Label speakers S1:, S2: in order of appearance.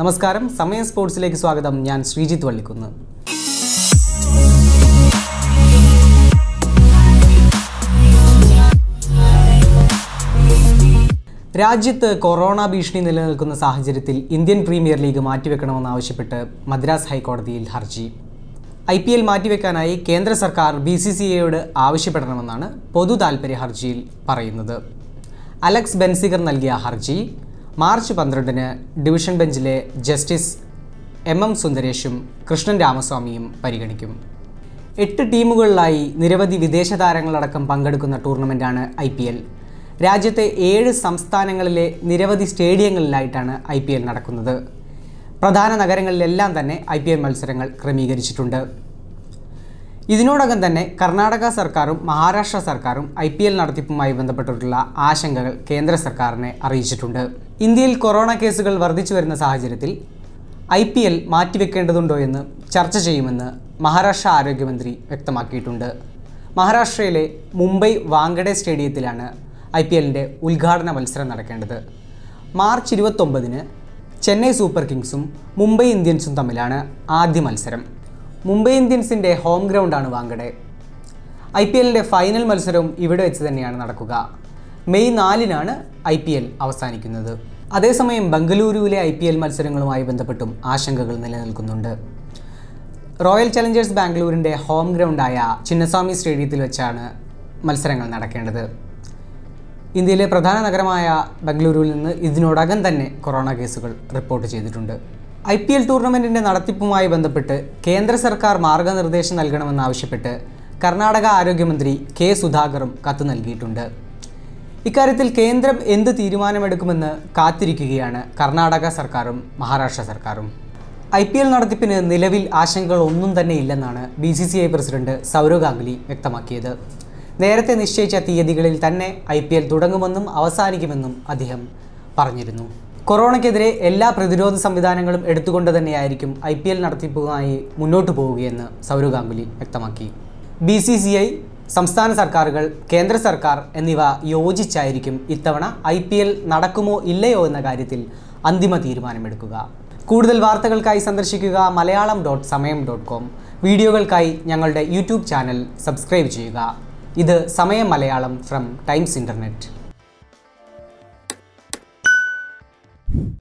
S1: നമസ്കാരം സമയ സ്പോർട്സിലേക്ക് സ്വാഗതം ഞാൻ ശ്രീജിത്ത് വള്ളിക്കുന്ന് രാജ്യത്ത് കൊറോണ ഭീഷണി നിലനിൽക്കുന്ന സാഹചര്യത്തിൽ ഇന്ത്യൻ പ്രീമിയർ ലീഗ് മാറ്റിവെക്കണമെന്നാവശ്യപ്പെട്ട് മദ്രാസ് ഹൈക്കോടതിയിൽ ഹർജി ഐ പി എൽ മാറ്റിവെക്കാനായി കേന്ദ്ര സർക്കാർ ബി സി സി എയോട് ആവശ്യപ്പെടണമെന്നാണ് പൊതു താൽപ്പര്യ ഹർജിയിൽ പറയുന്നത് അലക്സ് ബെൻസിഗർ നൽകിയ ഹർജി മാർച്ച് പന്ത്രണ്ടിന് ഡിവിഷൻ ബെഞ്ചിലെ ജസ്റ്റിസ് എം എം സുന്ദരേഷും കൃഷ്ണൻ രാമസ്വാമിയും പരിഗണിക്കും എട്ട് ടീമുകളിലായി നിരവധി വിദേശ താരങ്ങളടക്കം പങ്കെടുക്കുന്ന ടൂർണമെൻറ്റാണ് ഐ പി എൽ രാജ്യത്തെ ഏഴ് സംസ്ഥാനങ്ങളിലെ നിരവധി സ്റ്റേഡിയങ്ങളിലായിട്ടാണ് ഐ പി എൽ നടക്കുന്നത് പ്രധാന നഗരങ്ങളിലെല്ലാം തന്നെ ഐ പി എൽ മത്സരങ്ങൾ ക്രമീകരിച്ചിട്ടുണ്ട് ഇതിനോടകം തന്നെ കർണാടക സർക്കാരും മഹാരാഷ്ട്ര സർക്കാരും ഐ പി എൽ നടത്തിപ്പുമായി ബന്ധപ്പെട്ടിട്ടുള്ള ആശങ്കകൾ കേന്ദ്ര സർക്കാരിനെ അറിയിച്ചിട്ടുണ്ട് ഇന്ത്യയിൽ കൊറോണ കേസുകൾ വർദ്ധിച്ചു വരുന്ന സാഹചര്യത്തിൽ ഐ പി എൽ മാറ്റിവെക്കേണ്ടതുണ്ടോ എന്ന് ചർച്ച ചെയ്യുമെന്ന് മഹാരാഷ്ട്ര ആരോഗ്യമന്ത്രി വ്യക്തമാക്കിയിട്ടുണ്ട് മഹാരാഷ്ട്രയിലെ മുംബൈ വാങ്കഡെ സ്റ്റേഡിയത്തിലാണ് ഐ പി എല്ലിൻ്റെ ഉദ്ഘാടന മത്സരം നടക്കേണ്ടത് മാർച്ച് ഇരുപത്തൊമ്പതിന് ചെന്നൈ സൂപ്പർ കിങ്സും മുംബൈ ഇന്ത്യൻസും തമ്മിലാണ് ആദ്യ മത്സരം മുംബൈ ഇന്ത്യൻസിൻ്റെ ഹോം ഗ്രൗണ്ടാണ് വാങ്കഡെ ഐ പി എല്ലിൻ്റെ ഫൈനൽ മത്സരവും ഇവിടെ വെച്ച് തന്നെയാണ് നടക്കുക മെയ് നാലിനാണ് ഐ പി എൽ അവസാനിക്കുന്നത് അതേസമയം ബംഗളൂരുവിലെ ഐ പി എൽ മത്സരങ്ങളുമായി ബന്ധപ്പെട്ടും ആശങ്കകൾ നിലനിൽക്കുന്നുണ്ട് റോയൽ ചലഞ്ചേഴ്സ് ബാംഗ്ലൂരിൻ്റെ ഹോം ഗ്രൗണ്ടായ ചിന്നസ്വാമി സ്റ്റേഡിയത്തിൽ വെച്ചാണ് മത്സരങ്ങൾ നടക്കേണ്ടത് ഇന്ത്യയിലെ പ്രധാന നഗരമായ ബംഗളൂരുവിൽ നിന്ന് ഇതിനോടകം തന്നെ കൊറോണ കേസുകൾ റിപ്പോർട്ട് ചെയ്തിട്ടുണ്ട് ഐ പി എൽ ടൂർണമെൻറ്റിൻ്റെ നടത്തിപ്പുമായി ബന്ധപ്പെട്ട് കേന്ദ്ര സർക്കാർ മാർഗനിർദ്ദേശം നൽകണമെന്നാവശ്യപ്പെട്ട് കർണാടക ആരോഗ്യമന്ത്രി കെ സുധാകറും കത്ത് നൽകിയിട്ടുണ്ട് ഇക്കാര്യത്തിൽ കേന്ദ്രം എന്ത് തീരുമാനമെടുക്കുമെന്ന് കാത്തിരിക്കുകയാണ് കർണാടക സർക്കാരും മഹാരാഷ്ട്ര സർക്കാരും ഐ പി എൽ നടത്തിപ്പിന് നിലവിൽ ആശങ്കകളൊന്നും തന്നെ ഇല്ലെന്നാണ് B C C I president Sourav Ganguly വ്യക്തമാക്കിയത് നേരത്തെ നിശ്ചയിച്ച തീയതികളിൽ തന്നെ ഐ പി എൽ തുടങ്ങുമെന്നും അവസാനിക്കുമെന്നും അദ്ദേഹം പറഞ്ഞിരുന്നു കൊറോണയ്ക്കെതിരെ എല്ലാ പ്രതിരോധ സംവിധാനങ്ങളും എടുത്തുകൊണ്ട് തന്നെയായിരിക്കും ഐ പി എൽ നടത്തിപ്പുമായി മുന്നോട്ട് പോവുകയെന്ന് സൗരവ് ഗാംഗുലി വ്യക്തമാക്കി ബി സി സി ഐ സംസ്ഥാന സർക്കാരുകൾ കേന്ദ്ര സർക്കാർ എന്നിവ യോജിച്ചായിരിക്കും ഇത്തവണ ഐ പി എൽ നടക്കുമോ ഇല്ലയോ എന്ന കാര്യത്തിൽ അന്തിമ തീരുമാനമെടുക്കുക കൂടുതൽ വാർത്തകൾക്കായി സന്ദർശിക്കുക Malayalam dot Samayam dot com വീഡിയോകൾക്കായി ഞങ്ങളുടെ യൂട്യൂബ് ചാനൽ സബ്സ്ക്രൈബ് ചെയ്യുക ഇത് സമയം മലയാളം ഫ്രം ടൈംസ് ഇൻ്റർനെറ്റ്